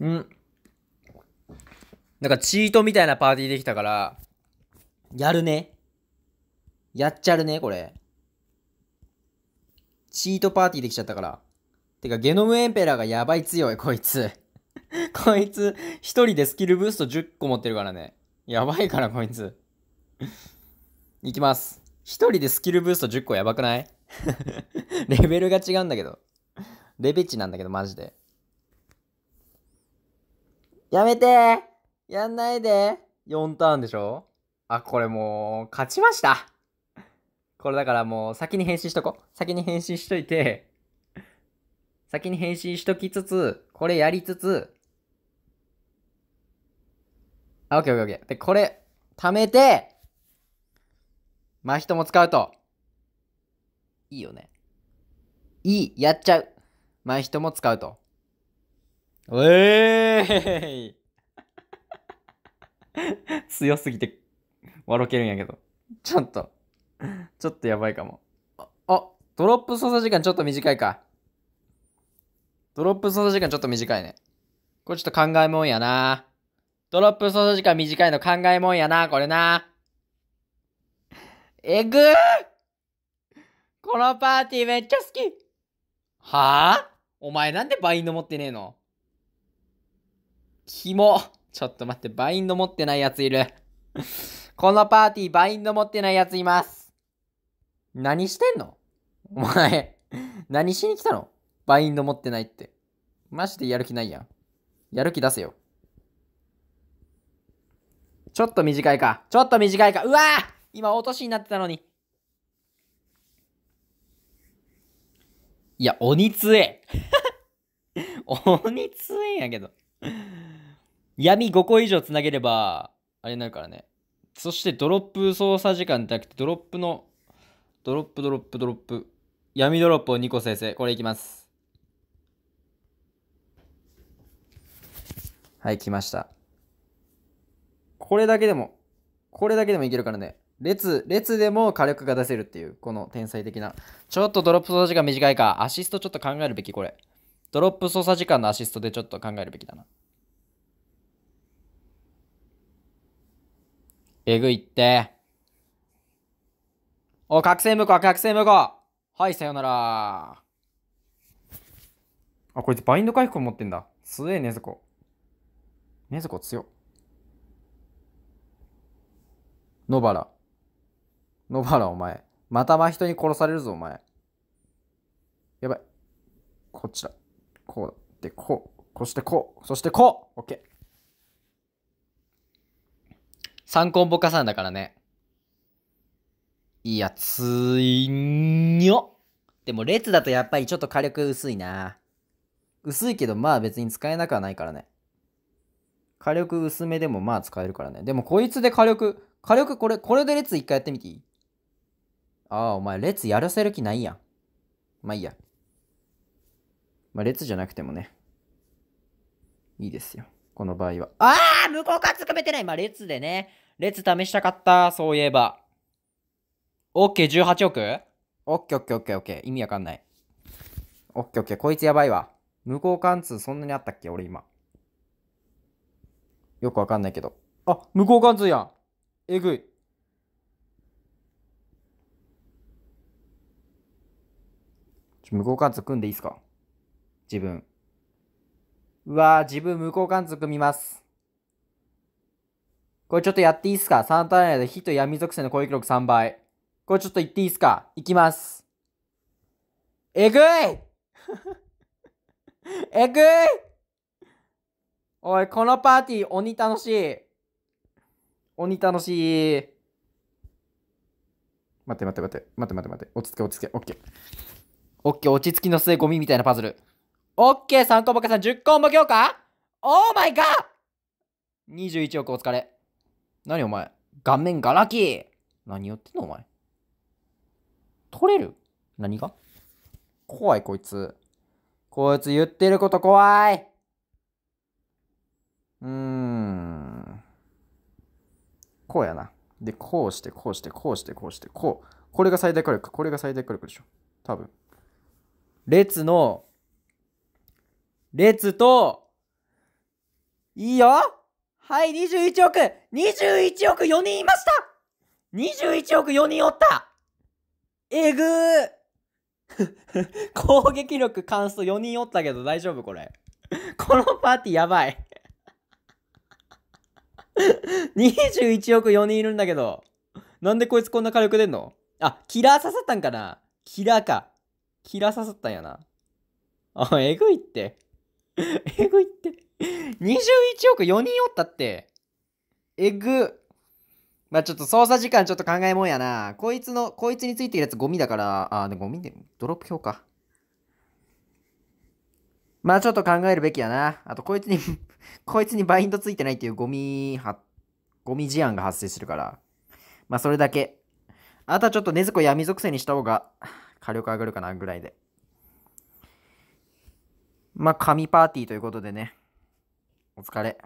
うん。なんかチートみたいなパーティーできたから、やるね。やっちゃるね、これ。チートパーティーできちゃったから。てか、ゲノムエンペラーがやばい強い、こいつ。こいつ、一人でスキルブースト10個持ってるからね。やばいから、こいつ。いきます。一人でスキルブースト10個やばくない レベルが違うんだけど。レベチなんだけど、マジで。やめてやんないで !4 ターンでしょあ、これもう、勝ちましたこれだからもう、先に返信しとこ。先に返信しといて、先に返信しときつつ、これやりつつ、あ、オッケーオッケーオッケー。で、これ、貯めて、真人も使うと、いいよね。いい、やっちゃう。真人も使うと。うえー 強すぎて、笑けるんやけど。ちょっと、ちょっとやばいかも。あ、あドロップ操作時間ちょっと短いか。ドロップ操作時間ちょっと短いね。これちょっと考えもんやな。ドロップ操作時間短いの考えもんやな、これな。えぐーこのパーティーめっちゃ好きはあお前なんでバインド持ってねえのキモちょっと待って、バインド持ってないやついる。このパーティー、バインド持ってないやついます。何してんのお前、何しに来たのバインド持ってないって。マジでやる気ないやん。やる気出せよ。ちょっと短いか。ちょっと短いか。うわ今、落としになってたのに。いや、鬼杖鬼杖やけど。闇5個以上つなげれば、あれになるからね。そしてドロップ操作時間じゃなくて、ドロップの、ドロップドロップドロップ。闇ドロップを2個生成。これいきます。はい、来ました。これだけでも、これだけでもいけるからね。列、列でも火力が出せるっていう、この天才的な。ちょっとドロップ操作時間短いか。アシストちょっと考えるべき、これ。ドロップ操作時間のアシストでちょっと考えるべきだな。えぐいって。お、覚醒こう、覚醒こう。はい、さよなら。あ、こいつバインド回復持ってんだ。すげえ、ねずこ。ねずこ強。野原。野原、お前。また真人に殺されるぞ、お前。やばい。こちら。こうだ。で、こう。こしてこう。そしてこう。オッケー。三コンボ加算だからね。いや、ついにょでも列だとやっぱりちょっと火力薄いな。薄いけどまあ別に使えなくはないからね。火力薄めでもまあ使えるからね。でもこいつで火力、火力これ、これで列一回やってみていいああ、お前列やらせる気ないやん。まあいいや。まあ列じゃなくてもね。いいですよ。この場合は。ああ向こうから掴めてないまあ、列でね。列試したかった。そういえば。OK、18億 ?OK、OK、OK、OK。意味わかんない。OK、OK。こいつやばいわ。無効貫通そんなにあったっけ俺今。よくわかんないけど。あ、無効貫通やん。えぐい。無効貫通組んでいいっすか自分。うわー、自分無効観測見ます。これちょっとやっていいっすかンタナン内で火と闇属性の攻撃力3倍。これちょっと言っていいっすかいきます。えぐい えぐいおい、このパーティー鬼楽しい。鬼楽しい。待って待って待って、待って待って待って、落ち着け落ち着け、オッケー。オッケー、落ち着きの末ゴミみたいなパズル。オッケー、3ボケさん、10項目強か。オーマイガー !21 億お疲れ。何お前顔面ガラキー何言ってんのお前。取れる何が怖いこいつ。こいつ言ってること怖い。うーん。こうやな。で、こうして、こうして、こうして、こうして、こう。これが最大火力。これが最大火力でしょ。多分。列の列と、いいよはい、21億 !21 億4人いました !21 億4人おったえぐー 攻撃力関数4人おったけど大丈夫これ。このパーティーやばい21億4人いるんだけど。なんでこいつこんな火力出んのあ、キラー刺さったんかなキラーか。キラー刺さったんやな。あ、えぐいって。えぐいって。21億4人おったって。えぐ。まあちょっと操作時間ちょっと考えもんやな。こいつの、こいつについてるやつゴミだから、あ、でゴミで、ドロップ評価。まあちょっと考えるべきやな。あとこいつに こいつにバインドついてないっていうゴミは、ゴミ事案が発生するから。まあそれだけ。あとはちょっとねずこ闇属性にした方が火力上がるかなぐらいで。まあ、神パーティーということでね。お疲れ。